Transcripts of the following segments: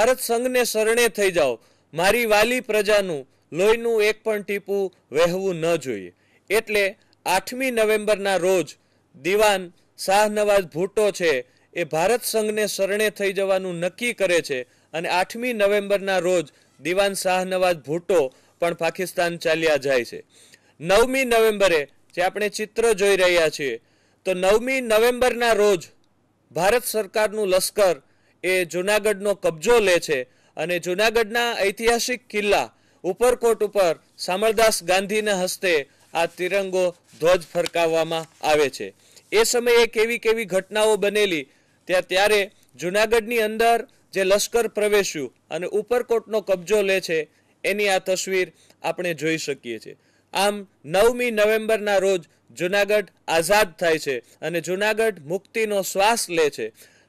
ભારત સંઘને શરણે થઈ જાઓ મારી વાલી પ્રજાનું લોહીનું એક પણ ટીપું વહેવું ન જોઈએ એટલે આઠમી નવેમ્બરના રોજ દિવાન શાહનવાઝ ભૂટો છે એ ભારત સંઘને શરણે થઈ જવાનું નક્કી કરે છે અને આઠમી નવેમ્બરના રોજ દિવાન શાહનવાઝ ભૂટો પણ પાકિસ્તાન ચાલ્યા જાય છે નવમી નવેમ્બરે જે આપણે ચિત્ર જોઈ રહ્યા છીએ તો નવમી નવેમ્બરના રોજ ભારત સરકારનું લશ્કર એ જૂનાગઢનો કબજો લે છે અને જૂનાગઢના ઐતિહાસિક કિલ્લા ઉપરકોટ ઉપર સામરદાસ ગાંધીના હસ્તે આ તિરંગો ધ્વજ ફરકાવવામાં આવે છે એ સમયે કેવી કેવી ઘટનાઓ બનેલી ત્યાં ત્યારે જૂનાગઢની અંદર જે લશ્કર પ્રવેશ્યું અને ઉપરકોટનો કબજો લે છે એની આ તસવીર આપણે જોઈ શકીએ છીએ આમ નવમી નવેમ્બરના રોજ જૂનાગઢ આઝાદ થાય છે અને જૂનાગઢ મુક્તિનો શ્વાસ લે છે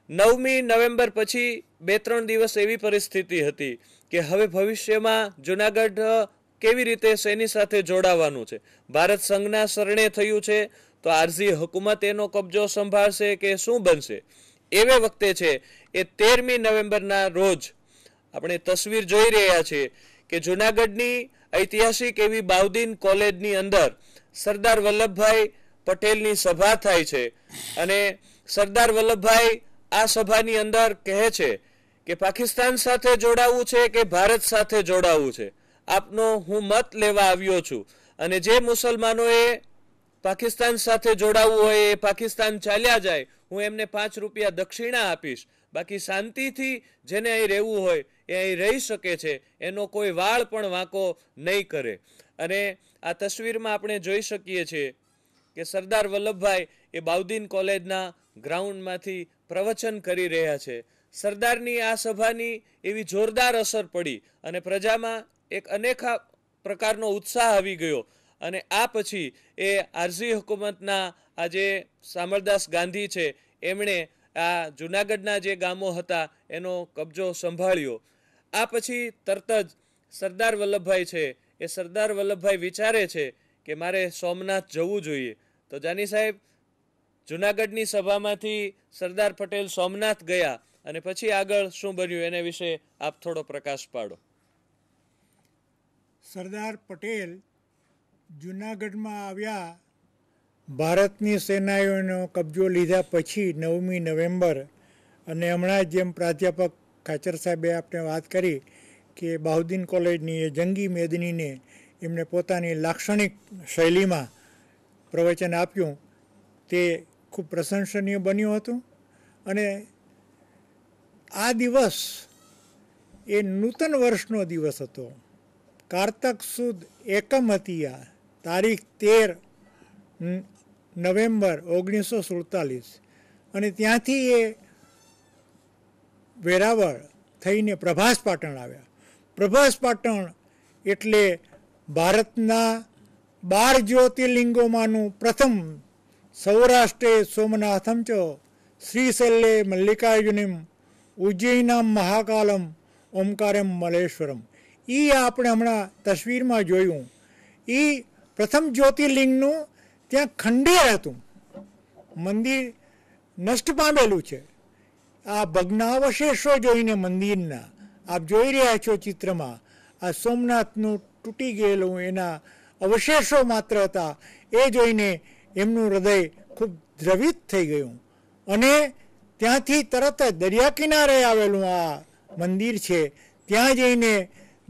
નવમી નવેમ્બર પછી બે ત્રણ દિવસ એવી પરિસ્થિતિ હતી કે હવે ભવિષ્યમાં જુનાગઢ કેવી રીતે સેની સાથે જોડાવાનું છે ભારત સંઘના શરણે થયું છે તો આરઝી હુકુમત એનો કબજો સંભાળશે કે શું બનશે એવે વખતે છે એ તેરમી નવેમ્બરના રોજ આપણે તસવીર જોઈ રહ્યા છીએ કે જુનાગઢની ઐતિહાસિક એવી બાઉદીન કોલેજની અંદર સરદાર વલ્લભભાઈ પટેલની સભા થાય છે અને સરદાર વલ્લભભાઈ આ સભાની અંદર કહે છે કે પાકિસ્તાન સાથે જોડાવું છે કે ભારત સાથે જોડાવું છે આપનો હું મત લેવા આવ્યો છું અને જે મુસલમાનોએ પાકિસ્તાન સાથે જોડાવું હોય એ પાકિસ્તાન ચાલ્યા જાય હું એમને પાંચ રૂપિયા દક્ષિણા આપીશ બાકી શાંતિથી જેને અહીં રહેવું હોય એ અહીં રહી શકે છે એનો કોઈ વાળ પણ વાંકો નહીં કરે અને આ તસવીરમાં આપણે જોઈ શકીએ છીએ કે સરદાર વલ્લભભાઈ એ બાઉદ્દીન કોલેજના ગ્રાઉન્ડમાંથી પ્રવચન કરી રહ્યા છે સરદારની આ સભાની એવી જોરદાર અસર પડી અને પ્રજામાં એક અનેખા પ્રકારનો ઉત્સાહ આવી ગયો અને આ પછી એ આરઝી હુકુમતના આ જે સામરદાસ ગાંધી છે એમણે આ જૂનાગઢના જે ગામો હતા એનો કબજો સંભાળ્યો આ પછી તરત જ સરદાર વલ્લભભાઈ છે એ સરદાર વલ્લભભાઈ વિચારે છે કે મારે સોમનાથ જવું જોઈએ તો જાની સાહેબ જૂનાગઢની સભામાંથી સરદાર પટેલ સોમનાથ ગયા અને પછી આગળ શું બન્યું એના વિશે આપ થોડો પ્રકાશ પાડો સરદાર પટેલ જૂનાગઢમાં આવ્યા ભારતની સેનાઓનો કબજો લીધા પછી નવમી નવેમ્બર અને હમણાં જેમ પ્રાધ્યાપક ખાચર સાહેબે આપણે વાત કરી કે બાહુદ્દીન કોલેજની એ જંગી મેદનીને એમણે પોતાની લાક્ષણિક શૈલીમાં પ્રવચન આપ્યું તે ખૂબ પ્રશંસનીય બન્યું હતું અને આ દિવસ એ નૂતન વર્ષનો દિવસ હતો કારતક સુદ એકમ હતી આ તારીખ તેર નવેમ્બર ઓગણીસો સુડતાલીસ અને ત્યાંથી એ વેરાવળ થઈને પ્રભાસ પાટણ આવ્યા પ્રભાસ પાટણ એટલે ભારતના બાર જ્યોતિર્લિંગોમાંનું પ્રથમ સૌરાષ્ટ્રે સોમનાથમ ચ શ્રીશૈલે મલ્લિકાર્જુનિમ ઉજ્જૈનામ મહાકાલમ ઓમકારમ મલેશ્વરમ એ આપણે હમણાં તસવીરમાં જોયું એ પ્રથમ જ્યોતિર્લિંગનું ત્યાં ખંડેર હતું મંદિર નષ્ટ પામેલું છે આ ભગ્નાવશેષો જોઈને મંદિરના આપ જોઈ રહ્યા છો ચિત્રમાં આ સોમનાથનું તૂટી ગયેલું એના અવશેષો માત્ર હતા એ જોઈને એમનું હૃદય ખૂબ દ્રવિત થઈ ગયું અને ત્યાંથી તરત જ દરિયા કિનારે આવેલું આ મંદિર છે ત્યાં જઈને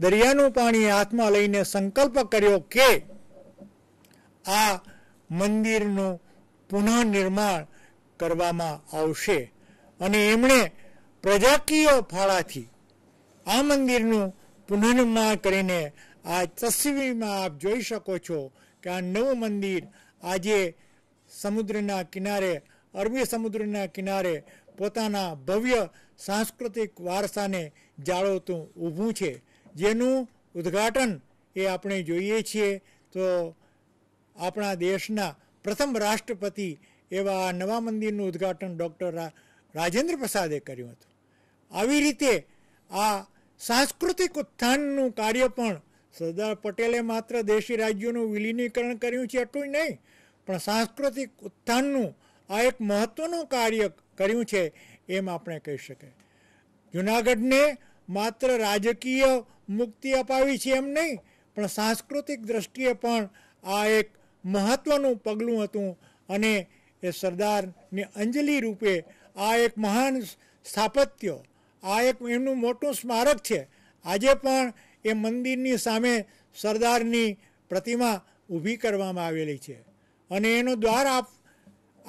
દરિયાનું પાણી હાથમાં લઈને સંકલ્પ કર્યો કે આ મંદિરનું પુનઃનિર્માણ કરવામાં આવશે અને એમણે પ્રજાકીય ફાળાથી આ મંદિરનું પુનઃનિર્માણ કરીને આ તસવીરમાં આપ જોઈ શકો છો કે આ નવું મંદિર આજે સમુદ્રના કિનારે અરબી સમુદ્રના કિનારે પોતાના ભવ્ય સાંસ્કૃતિક વારસાને જાળવતું ઊભું છે જેનું ઉદ્ઘાટન એ આપણે જોઈએ છીએ તો આપણા દેશના પ્રથમ રાષ્ટ્રપતિ એવા નવા મંદિરનું ઉદ્ઘાટન ડૉક્ટર રાજેન્દ્ર પ્રસાદે કર્યું હતું આવી રીતે આ સાંસ્કૃતિક ઉત્થાનનું કાર્ય પણ સરદાર પટેલે માત્ર દેશી રાજ્યોનું વિલીનીકરણ કર્યું છે એટલું જ નહીં પણ સાંસ્કૃતિક ઉત્થાનનું આ એક મહત્ત્વનું કાર્ય કર્યું છે એમ આપણે કહી શકાય જુનાગઢને માત્ર રાજકીય મુક્તિ અપાવી છે એમ નહીં પણ સાંસ્કૃતિક દ્રષ્ટિએ પણ આ એક મહત્ત્વનું પગલું હતું અને એ સરદારની અંજલિ રૂપે આ એક મહાન સ્થાપત્ય આ એક એમનું મોટું સ્મારક છે આજે પણ એ મંદિરની સામે સરદારની પ્રતિમા ઊભી કરવામાં આવેલી છે અને એનો દ્વાર આપ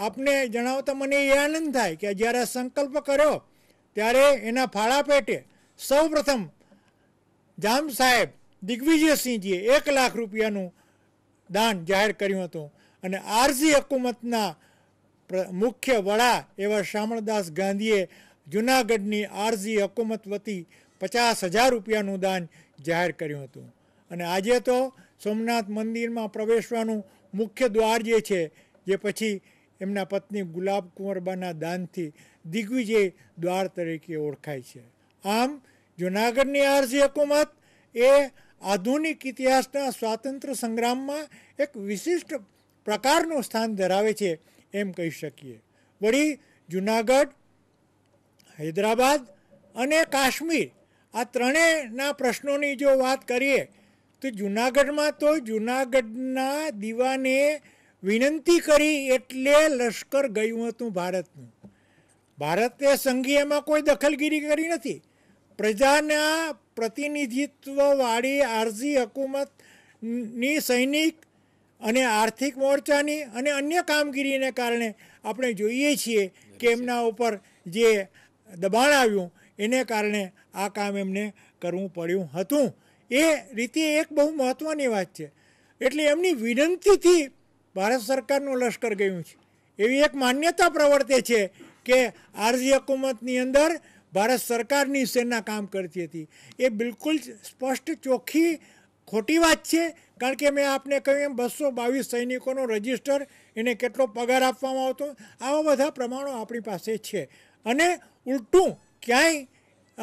આપને જણાવતા મને એ આનંદ થાય કે જ્યારે સંકલ્પ કર્યો ત્યારે એના ફાળા પેટે સૌ પ્રથમ જામ સાહેબ દિગ્વિજયસિંહજીએ એક લાખ રૂપિયાનું દાન જાહેર કર્યું હતું અને આરસી હકુમતના મુખ્ય વડા એવા શામળદાસ ગાંધીએ જૂનાગઢની આરસી હકુમત વતી પચાસ હજાર રૂપિયાનું દાન જાહેર કર્યું હતું અને આજે તો સોમનાથ મંદિરમાં પ્રવેશવાનું મુખ્ય દ્વાર જે છે જે પછી એમના પત્ની ગુલાબ કુંવરબાના દાનથી દિગ્વિજય દ્વાર તરીકે ઓળખાય છે આમ જૂનાગઢની આરસી હકુમત એ આધુનિક ઇતિહાસના સ્વાતંત્ર્ય સંગ્રામમાં એક વિશિષ્ટ પ્રકારનું સ્થાન ધરાવે છે એમ કહી શકીએ વળી જૂનાગઢ હૈદરાબાદ અને કાશ્મીર આ ત્રણેયના પ્રશ્નોની જો વાત કરીએ તો જુનાગઢમાં તો જુનાગઢના દીવાને વિનંતી કરી એટલે લશ્કર ગયું હતું ભારતનું ભારતે સંઘીયમાં કોઈ દખલગીરી કરી નથી પ્રજાના પ્રતિનિધિત્વવાળી આરજી હકુમતની સૈનિક અને આર્થિક મોરચાની અને અન્ય કામગીરીને કારણે આપણે જોઈએ છીએ કે એમના ઉપર જે દબાણ આવ્યું એને કારણે આ કામ એમને કરવું પડ્યું હતું એ રીતે એક બહુ મહત્ત્વની વાત છે એટલે એમની વિનંતીથી ભારત સરકારનું લશ્કર ગયું છે એવી એક માન્યતા પ્રવર્તે છે કે આરજી હકુમતની અંદર ભારત સરકારની સેના કામ કરતી હતી એ બિલકુલ સ્પષ્ટ ચોખ્ખી ખોટી વાત છે કારણ કે મેં આપને કહ્યું એમ બસો બાવીસ સૈનિકોનો રજિસ્ટર એને કેટલો પગાર આપવામાં આવતો આવા બધા પ્રમાણો આપણી પાસે છે અને ઉલટું ક્યાંય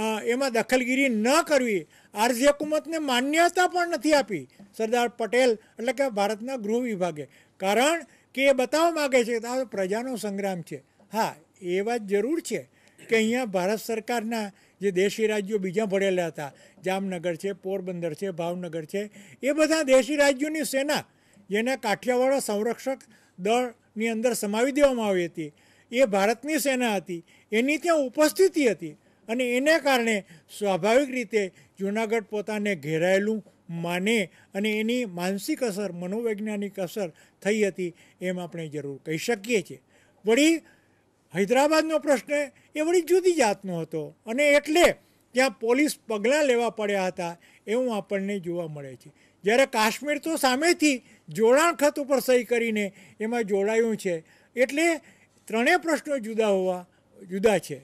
એમાં દખલગીરી ન કરવી આરઝી હકુમતને માન્યતા પણ નથી આપી સરદાર પટેલ એટલે કે ભારતના ગૃહ વિભાગે કારણ કે એ બતાવવા માગે છે કે આ પ્રજાનો સંગ્રામ છે હા એ વાત જરૂર છે કે અહીંયા ભારત સરકારના જે દેશી રાજ્યો બીજા ભળેલા હતા જામનગર છે પોરબંદર છે ભાવનગર છે એ બધા દેશી રાજ્યોની સેના જેના કાઠિયાવાડો સંરક્ષક દળની અંદર સમાવી દેવામાં આવી હતી એ ભારતની સેના હતી એની ત્યાં ઉપસ્થિતિ હતી અને એને કારણે સ્વાભાવિક રીતે જુનાગઢ પોતાને ઘેરાયેલું માને અને એની માનસિક અસર મનોવૈજ્ઞાનિક અસર થઈ હતી એમ આપણે જરૂર કહી શકીએ છીએ વળી હૈદરાબાદનો પ્રશ્ન એ વળી જુદી જાતનો હતો અને એટલે ત્યાં પોલીસ પગલાં લેવા પડ્યા હતા એવું આપણને જોવા મળે છે જ્યારે કાશ્મીર તો સામેથી જોડાણ ખત ઉપર સહી કરીને એમાં જોડાયું છે એટલે ત્રણેય પ્રશ્નો જુદા હોવા જુદા છે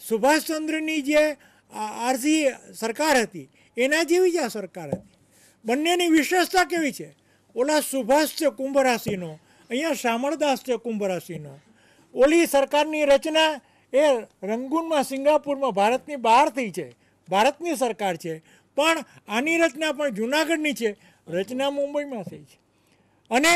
સુભાષચંદ્રની જે આરસી સરકાર હતી એના જેવી જ આ સરકાર હતી બંનેની વિશેષતા કેવી છે ઓલા સુભાષ છે કુંભ રાશિનો અહીંયા શામળદાસ છે કુંભ રાશિનો ઓલી સરકારની રચના એ રંગૂનમાં સિંગાપુરમાં ભારતની બહાર થઈ છે ભારતની સરકાર છે પણ આની રચના પણ જુનાગઢની છે રચના મુંબઈમાં થઈ છે અને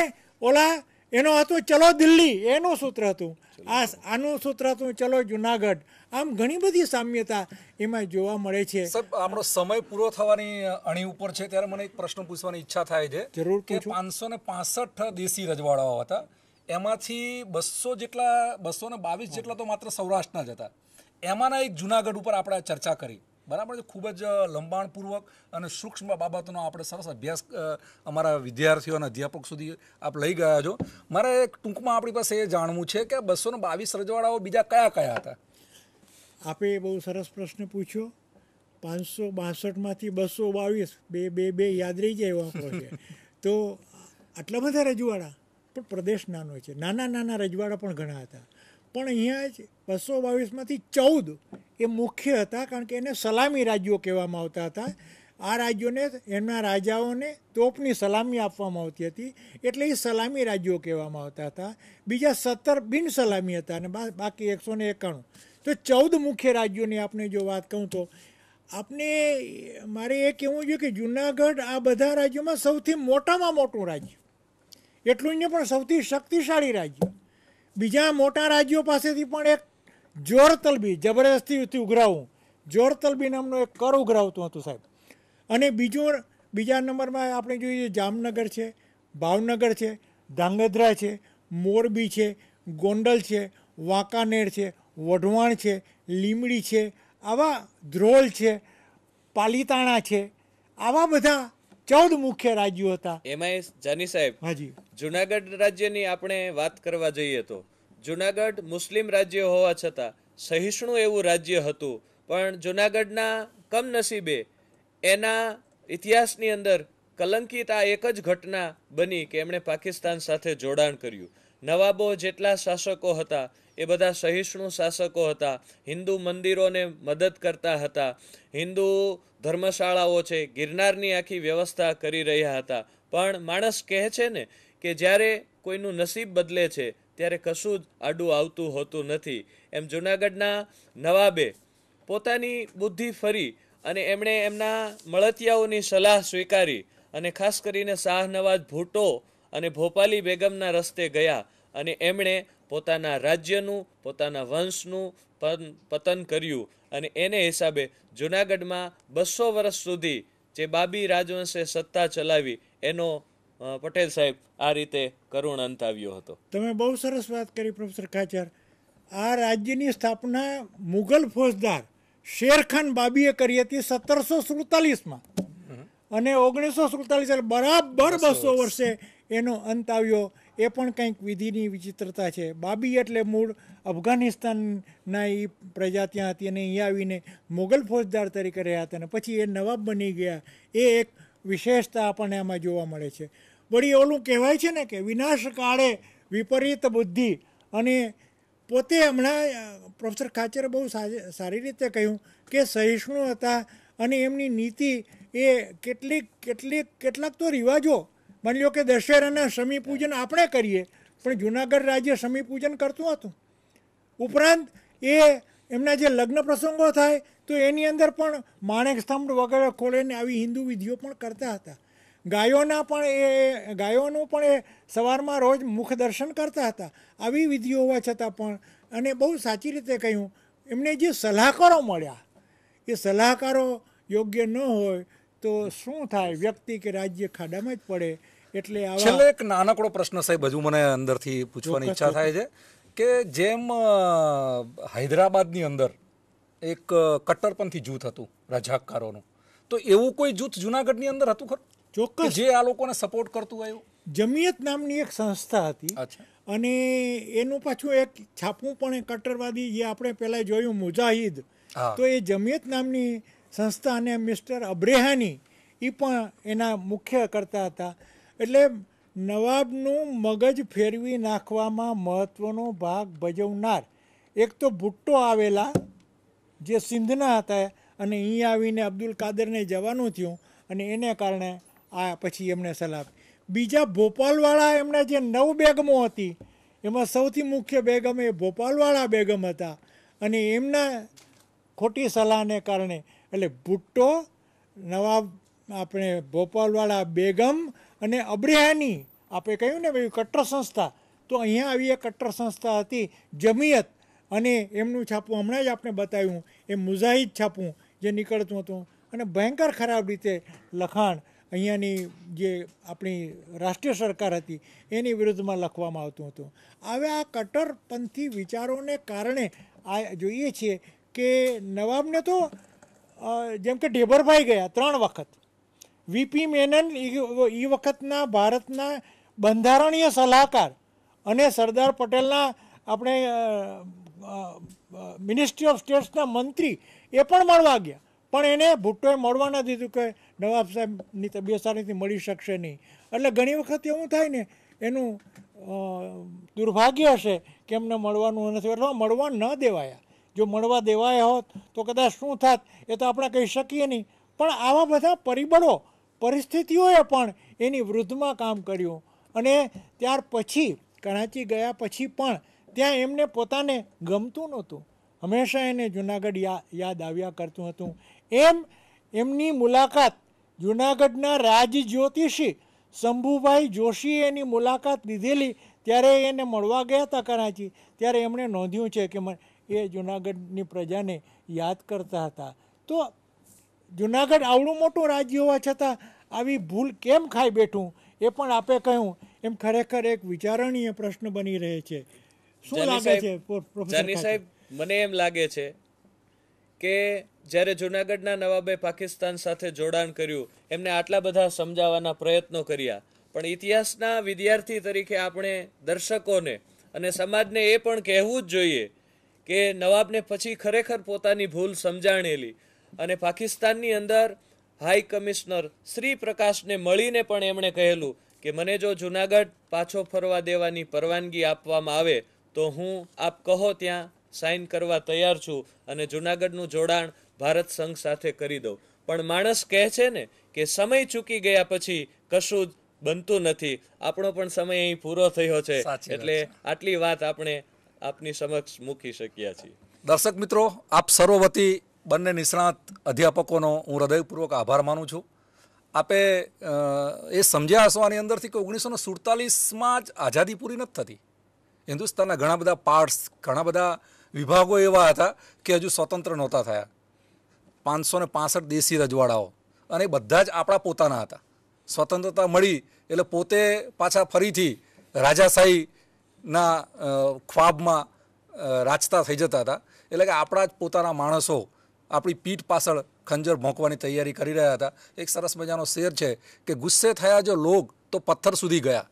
ઓલા એનો હતું ચલો દિલ્હી એનું સૂત્ર હતું આ આનું સૂત્ર હતું ચલો જુનાગઢ આમ ઘણી બધી સામ્યતા એમાં જોવા મળે છે આપણો સમય પૂરો થવાની અણી ઉપર છે ત્યારે મને એક પ્રશ્ન પૂછવાની ઈચ્છા થાય છે જરૂર કે પાંચસો ને પાસઠ દેશી રજવાડાઓ હતા એમાંથી બસો જેટલા બસો ને બાવીસ જેટલા તો માત્ર સૌરાષ્ટ્રના જ હતા એમાંના એક જુનાગઢ ઉપર આપણે ચર્ચા કરી બરાબર છે ખૂબ જ લંબાણપૂર્વક અને સૂક્ષ્મ બાબતનો આપણે સરસ અભ્યાસ અમારા વિદ્યાર્થીઓ અને અધ્યાપક સુધી આપ લઈ ગયા છો મારે એક ટૂંકમાં આપણી પાસે એ જાણવું છે કે બસો ને બાવીસ રજવાડાઓ બીજા કયા કયા હતા આપે બહુ સરસ પ્રશ્ન પૂછ્યો પાંચસો બાસઠમાંથી બસો બાવીસ બે બે બે યાદ રહી જાય એવા છે તો આટલા બધા રજવાડા પણ પ્રદેશ નાનો છે નાના નાના રજવાડા પણ ઘણા હતા પણ અહીંયા જ બસો બાવીસમાંથી ચૌદ એ મુખ્ય હતા કારણ કે એને સલામી રાજ્યો કહેવામાં આવતા હતા આ રાજ્યોને એમના રાજાઓને તોપની સલામી આપવામાં આવતી હતી એટલે એ સલામી રાજ્યો કહેવામાં આવતા હતા બીજા સત્તર બિન સલામી હતા અને બાકી એકસો ને એકાણું તો ચૌદ મુખ્ય રાજ્યોની આપણે જો વાત કહું તો આપને મારે એ કહેવું જોઈએ કે જુનાગઢ આ બધા રાજ્યોમાં સૌથી મોટામાં મોટું રાજ્ય એટલું જ નહીં પણ સૌથી શક્તિશાળી રાજ્ય બીજા મોટા રાજ્યો પાસેથી પણ એક જોર તલબી જબરદસ્તીથી ઉઘરાવું જોર તલબી નામનો એક કર ઉઘરાવતું હતું સાહેબ અને બીજું બીજા નંબરમાં આપણે જોઈએ જામનગર છે ભાવનગર છે ધાંગધ્રા છે મોરબી છે ગોંડલ છે વાંકાનેર છે વઢવાણ છે લીમડી છે આવા ધ્રોલ છે પાલીતાણા છે આવા બધા ચૌદ મુખ્ય રાજ્યો હતા એમાં જાની સાહેબ હાજી જુનાગઢ રાજ્યની આપણે વાત કરવા જઈએ તો જુનાગઢ મુસ્લિમ રાજ્ય હોવા છતાં સહિષ્ણુ એવું રાજ્ય હતું પણ જુનાગઢના કમનસીબે એના ઇતિહાસની અંદર કલંકિત આ એક જ ઘટના બની કે એમણે પાકિસ્તાન સાથે જોડાણ કર્યું નવાબો જેટલા શાસકો હતા એ બધા સહિષ્ણુ શાસકો હતા હિન્દુ મંદિરોને મદદ કરતા હતા હિન્દુ ધર્મશાળાઓ છે ગિરનારની આખી વ્યવસ્થા કરી રહ્યા હતા પણ માણસ કહે છે ને કે જ્યારે કોઈનું નસીબ બદલે છે ત્યારે કશું જ આડું આવતું હોતું નથી એમ જૂનાગઢના નવાબે પોતાની બુદ્ધિ ફરી અને એમણે એમના મળતિયાઓની સલાહ સ્વીકારી અને ખાસ કરીને શાહનવાજ ભૂટો અને ભોપાલી બેગમના રસ્તે ગયા અને એમણે પોતાના રાજ્યનું પોતાના વંશનું પન પતન કર્યું અને એને હિસાબે જૂનાગઢમાં બસો વર્ષ સુધી જે બાબી રાજવંશે સત્તા ચલાવી એનો પટેલ સાહેબ આ રીતે કરુણ અંત આવ્યો હતો તમે બહુ સરસ વાત કરી પ્રોફેસર ખાચર આ રાજ્યની સ્થાપના મુગલ ફોજદાર શેરખાન બાબીએ કરી હતી સત્તરસો સુડતાલીસમાં અને ઓગણીસો સુડતાલીસ બરાબર બસો વર્ષે એનો અંત આવ્યો એ પણ કંઈક વિધિની વિચિત્રતા છે બાબી એટલે મૂળ અફઘાનિસ્તાનના એ પ્રજા ત્યાં હતી અને અહીં આવીને મોગલ ફોજદાર તરીકે રહ્યા હતા અને પછી એ નવાબ બની ગયા એ એક વિશેષતા આપણને આમાં જોવા મળે છે વળી ઓલું કહેવાય છે ને કે વિનાશ કાળે વિપરીત બુદ્ધિ અને પોતે હમણાં પ્રોફેસર ખાચરે બહુ સારી રીતે કહ્યું કે સહિષ્ણુ હતા અને એમની નીતિ એ કેટલીક કેટલીક કેટલાક તો રિવાજો માની લો કે દશેરાના સમીપૂજન આપણે કરીએ પણ જુનાગઢ રાજ્ય પૂજન કરતું હતું ઉપરાંત એ એમના જે લગ્ન પ્રસંગો થાય તો એની અંદર પણ માણેક સ્તંભ વગેરે ખોલીને આવી હિન્દુ વિધિઓ પણ કરતા હતા ગાયોના પણ એ ગાયોનું પણ એ સવારમાં રોજ મુખ દર્શન કરતા હતા આવી વિધિઓ હોવા છતાં પણ અને બહુ સાચી રીતે કહ્યું એમને જે સલાહકારો મળ્યા એ સલાહકારો યોગ્ય ન હોય તો શું થાય વ્યક્તિ કે રાજ્ય ખાડામાં જ પડે એટલે છેલ્લે એક નાનકડો પ્રશ્ન સાહેબ હજુ મને અંદરથી પૂછવાની ઈચ્છા થાય છે કે જેમ હૈદરાબાદની અંદર એક કટ્ટરપંથી જૂથ હતું રજાકારોનું તો એવું કોઈ જૂથ જુનાગઢની અંદર હતું ખરું ચોક્કસ જે આ લોકોને સપોર્ટ કરતું આવ્યું જમિયત નામની એક સંસ્થા હતી અને એનું પાછું એક છાપું પણ કટ્ટરવાદી જે આપણે પહેલાં જોયું મુજાહિદ તો એ જમિયત નામની સંસ્થા અને મિસ્ટર અબ્રેહાની એ પણ એના મુખ્ય કરતા હતા એટલે નવાબનું મગજ ફેરવી નાખવામાં મહત્ત્વનો ભાગ ભજવનાર એક તો ભુટ્ટો આવેલા જે સિંધના હતા અને અહીં આવીને અબ્દુલ કાદરને જવાનું થયું અને એને કારણે આ પછી એમને સલાહ બીજા ભોપાલવાળા એમના જે નવ બેગમો હતી એમાં સૌથી મુખ્ય બેગમ એ ભોપાલવાળા બેગમ હતા અને એમના ખોટી સલાહને કારણે એટલે ભુટ્ટો નવાબ આપણે ભોપાલવાળા બેગમ અને અબ્રેહાની આપણે કહ્યું ને ભાઈ કટ્ટર સંસ્થા તો અહીંયા આવી એક કટ્ટર સંસ્થા હતી જમિયત અને એમનું છાપું હમણાં જ આપણે બતાવ્યું એ મુઝાહિદ છાપું જે નીકળતું હતું અને ભયંકર ખરાબ રીતે લખાણ અહીંયાની જે આપણી રાષ્ટ્રીય સરકાર હતી એની વિરુદ્ધમાં લખવામાં આવતું હતું હવે આ કટ્ટરપંથી વિચારોને કારણે આ જોઈએ છીએ કે નવાબને તો જેમ કે ડેબરભાઈ ગયા ત્રણ વખત વીપી મેનન એ વખતના ભારતના બંધારણીય સલાહકાર અને સરદાર પટેલના આપણે મિનિસ્ટ્રી ઓફ સ્ટેટ્સના મંત્રી એ પણ મળવા ગયા પણ એને ભુટ્ટોએ મળવા ના દીધું કે નવાબ સાહેબની તબિયત સારીથી મળી શકશે નહીં એટલે ઘણી વખત એવું થાય ને એનું દુર્ભાગ્ય હશે કે એમને મળવાનું નથી એટલે મળવા ન દેવાયા જો મળવા દેવાયા હોત તો કદાચ શું થાત એ તો આપણે કહી શકીએ નહીં પણ આવા બધા પરિબળો પરિસ્થિતિઓએ પણ એની વૃદ્ધમાં કામ કર્યું અને ત્યાર પછી કરાચી ગયા પછી પણ ત્યાં એમને પોતાને ગમતું નહોતું હંમેશા એને જુનાગઢ યાદ આવ્યા કરતું હતું એમ એમની મુલાકાત જુનાગઢના રાજ જ્યોતિષી શંભુભાઈ જોશીએ એની મુલાકાત લીધેલી ત્યારે એને મળવા ગયા હતા કરાચી ત્યારે એમણે નોંધ્યું છે કે એ જુનાગઢની પ્રજાને યાદ કરતા હતા તો જુનાગઢ આવડું મોટું રાજ્ય હોવા છતાં આવી ભૂલ કેમ ખાઈ બેઠું એ પણ આપે કહ્યું એમ ખરેખર એક વિચારણીય પ્રશ્ન બની રહે છે શું લાગે છે સાહેબ મને એમ લાગે છે કે જ્યારે જુનાગઢના નવાબે પાકિસ્તાન સાથે જોડાણ કર્યું એમને આટલા બધા સમજાવવાના પ્રયત્નો કર્યા પણ ઇતિહાસના વિદ્યાર્થી તરીકે આપણે દર્શકોને અને સમાજને એ પણ કહેવું જ જોઈએ કે નવાબને પછી ખરેખર પોતાની ભૂલ સમજાણેલી અને પાકિસ્તાનની અંદર હાઈ કમિશનર શ્રી પ્રકાશને મળીને પણ એમણે કહેલું કે મને જો જુનાગઢ પાછો ફરવા દેવાની પરવાનગી આપવામાં આવે તો હું આપ કહો ત્યાં સાઇન કરવા તૈયાર છું અને જુનાગઢનું જોડાણ ભારત સંઘ સાથે કરી દઉં પણ માણસ કહે છે ને કે સમય ચૂકી ગયા પછી કશું જ બનતું નથી આપણો પણ સમય અહીં પૂરો થયો છે એટલે આટલી વાત આપણે આપની સમક્ષ મૂકી શક્યા છીએ દર્શક મિત્રો આપ સર્વવતી બંને નિષ્ણાત અધ્યાપકોનો હું હૃદયપૂર્વક આભાર માનું છું આપે એ સમજ્યા હશો આની અંદરથી કે ઓગણીસો સુડતાલીસમાં જ આઝાદી પૂરી નથી થતી હિન્દુસ્તાનના ઘણા બધા પાર્ટ્સ ઘણા બધા વિભાગો એવા હતા કે હજુ સ્વતંત્ર નહોતા થયા પાંચસો ને પાસઠ દેશી રજવાડાઓ અને એ બધા જ આપણા પોતાના હતા સ્વતંત્રતા મળી એટલે પોતે પાછા ફરીથી રાજાશાહી ના ખ્વાબમાં રાચતા થઈ જતા હતા એટલે કે આપણા જ પોતાના માણસો આપણી પીઠ પાછળ ખંજર ભોંકવાની તૈયારી કરી રહ્યા હતા એક સરસ મજાનો શેર છે કે ગુસ્સે થયા જો લોગ તો પથ્થર સુધી ગયા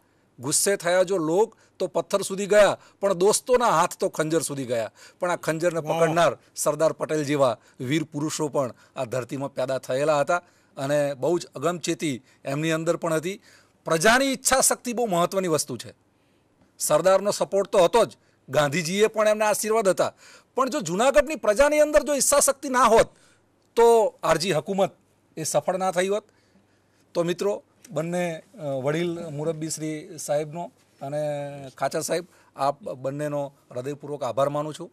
ગુસ્સે થયા જો લોગ તો પથ્થર સુધી ગયા પણ દોસ્તોના હાથ તો ખંજર સુધી ગયા પણ આ ખંજરને પકડનાર સરદાર પટેલ જેવા વીર પુરુષો પણ આ ધરતીમાં પેદા થયેલા હતા અને બહુ જ અગમચેતી એમની અંદર પણ હતી પ્રજાની ઈચ્છા શક્તિ બહુ મહત્ત્વની વસ્તુ છે સરદારનો સપોર્ટ તો હતો જ ગાંધીજીએ પણ એમના આશીર્વાદ હતા પણ જો જુનાગઢની પ્રજાની અંદર જો ઈચ્છા શક્તિ ના હોત તો આરજી હકુમત એ સફળ ના થઈ હોત તો મિત્રો બંને વડીલ મુરબ્બી શ્રી સાહેબનો અને ખાચર સાહેબ આપ બંનેનો હૃદયપૂર્વક આભાર માનું છું